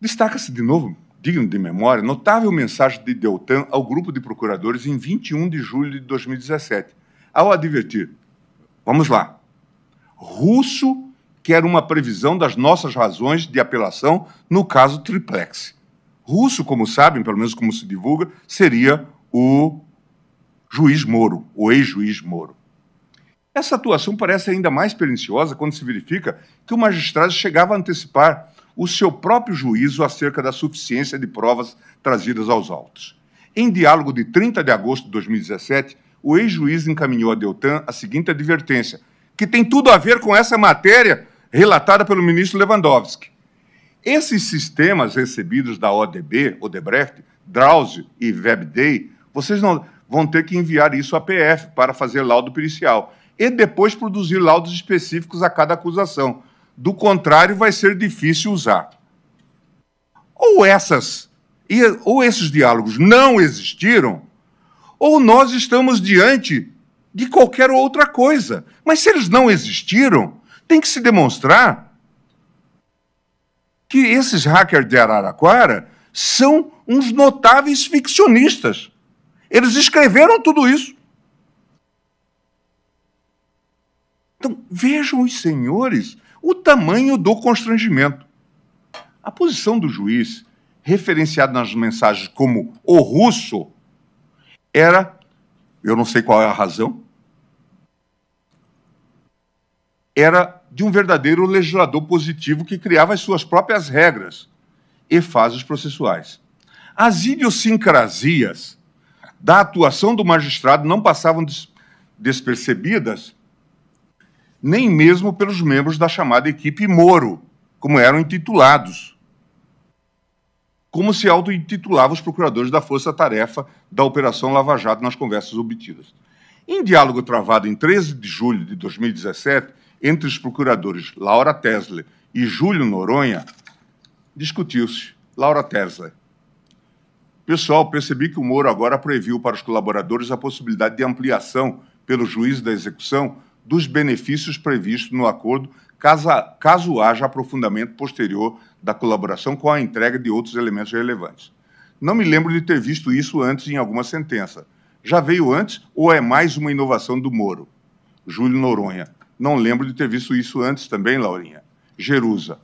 Destaca-se de novo, digno de memória, notável mensagem de Deltan ao grupo de procuradores em 21 de julho de 2017, ao advertir: vamos lá, russo quer uma previsão das nossas razões de apelação no caso triplex. Russo, como sabem, pelo menos como se divulga, seria o juiz Moro, o ex-juiz Moro. Essa atuação parece ainda mais perniciosa quando se verifica que o magistrado chegava a antecipar o seu próprio juízo acerca da suficiência de provas trazidas aos autos. Em diálogo de 30 de agosto de 2017, o ex-juiz encaminhou a Deltan a seguinte advertência, que tem tudo a ver com essa matéria relatada pelo ministro Lewandowski. Esses sistemas recebidos da ODB, Odebrecht, Drauzio e Webday, vocês não vão ter que enviar isso à PF para fazer laudo pericial e depois produzir laudos específicos a cada acusação do contrário, vai ser difícil usar. Ou essas ou esses diálogos não existiram, ou nós estamos diante de qualquer outra coisa. Mas se eles não existiram, tem que se demonstrar que esses hackers de Araraquara são uns notáveis ficcionistas. Eles escreveram tudo isso. Então, vejam os senhores o tamanho do constrangimento. A posição do juiz, referenciada nas mensagens como o russo, era, eu não sei qual é a razão, era de um verdadeiro legislador positivo que criava as suas próprias regras e fases processuais. As idiosincrasias da atuação do magistrado não passavam despercebidas nem mesmo pelos membros da chamada equipe Moro, como eram intitulados. Como se auto-intitulavam os procuradores da Força Tarefa da Operação Lava Jato nas conversas obtidas. Em diálogo travado em 13 de julho de 2017, entre os procuradores Laura Tesler e Júlio Noronha, discutiu-se. Laura Tesler. Pessoal, percebi que o Moro agora previu para os colaboradores a possibilidade de ampliação pelo juiz da execução dos benefícios previstos no acordo, caso, caso haja aprofundamento posterior da colaboração com a entrega de outros elementos relevantes. Não me lembro de ter visto isso antes em alguma sentença. Já veio antes ou é mais uma inovação do Moro? Júlio Noronha. Não lembro de ter visto isso antes também, Laurinha. Jerusa.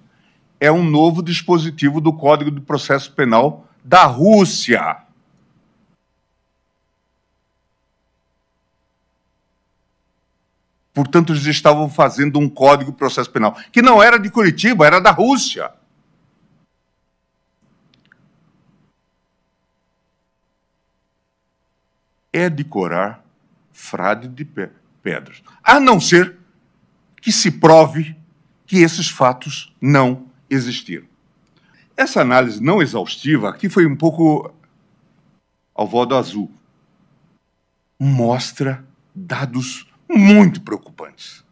É um novo dispositivo do Código de Processo Penal da Rússia. Portanto, eles estavam fazendo um código processo penal, que não era de Curitiba, era da Rússia. É decorar frade de pedras, a não ser que se prove que esses fatos não existiram. Essa análise não exaustiva aqui foi um pouco ao do azul. Mostra dados muito preocupantes.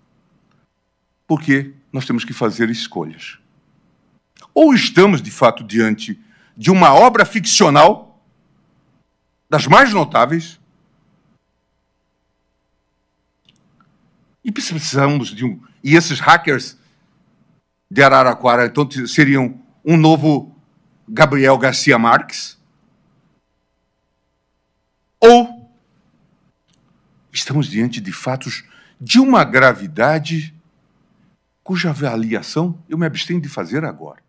Porque nós temos que fazer escolhas. Ou estamos, de fato, diante de uma obra ficcional, das mais notáveis, e precisamos de um. E esses hackers de Araraquara, então, seriam um novo Gabriel Garcia Marques? Ou Estamos diante de fatos de uma gravidade cuja avaliação eu me abstenho de fazer agora.